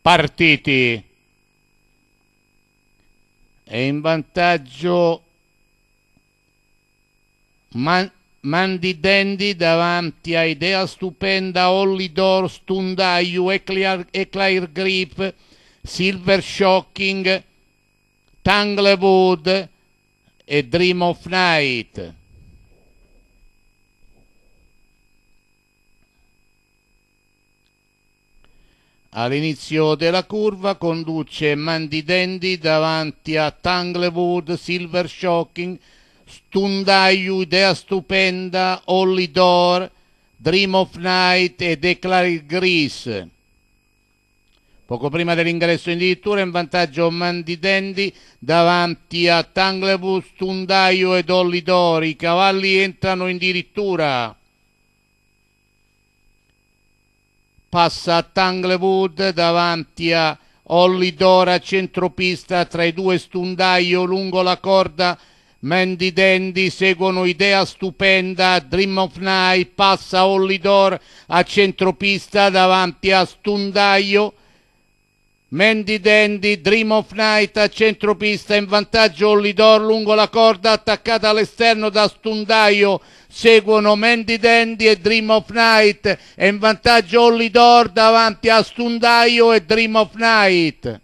partiti. e in vantaggio Man Dandy davanti a Idea Stupenda, Ollidor, Stundaiu, Eclair, Eclair Grip, Silver Shocking, Tanglewood e Dream of Night. All'inizio della curva conduce Mandidendi davanti a Tanglewood, Silver Shocking, Stundayu, Idea Stupenda, Holly Door, Dream of Night e Declare Grease. Poco prima dell'ingresso in dirittura in vantaggio Mandidendi davanti a Tanglewood, Stundayu ed Holly Door. I cavalli entrano in dirittura. passa a Tanglewood davanti a Ollidora centropista tra i due stundaio lungo la corda Mandy Dandy seguono idea stupenda, Dream of Night passa Ollidor a centropista davanti a Stundaio, Mandy Dandy, Dream of Night a centropista in vantaggio Ollidor lungo la corda attaccata all'esterno da Stundaio seguono Mandy Dandy e Dream of Night e in vantaggio Ollidor davanti a Stundaio e Dream of Night